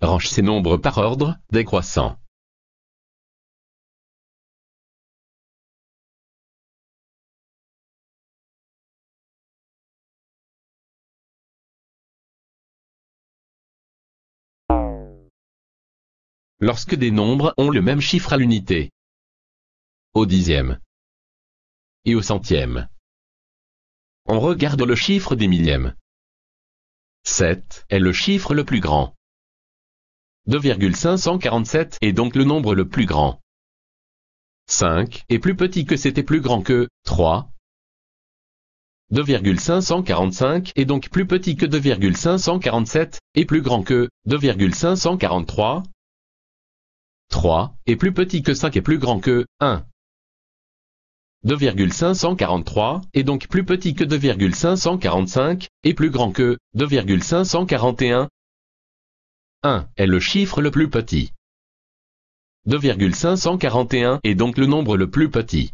Range ces nombres par ordre décroissant. Lorsque des nombres ont le même chiffre à l'unité. Au dixième. Et au centième. On regarde le chiffre des millièmes. 7 est le chiffre le plus grand. 2,547 est donc le nombre le plus grand. 5 est plus petit que c'était plus grand que 3. 2,545 est donc plus petit que 2,547 et plus grand que 2,543. 3 est plus petit que 5 et plus grand que 1. 2,543 est donc plus petit que 2,545 et plus grand que 2,541. 1 est le chiffre le plus petit. 2,541 est donc le nombre le plus petit.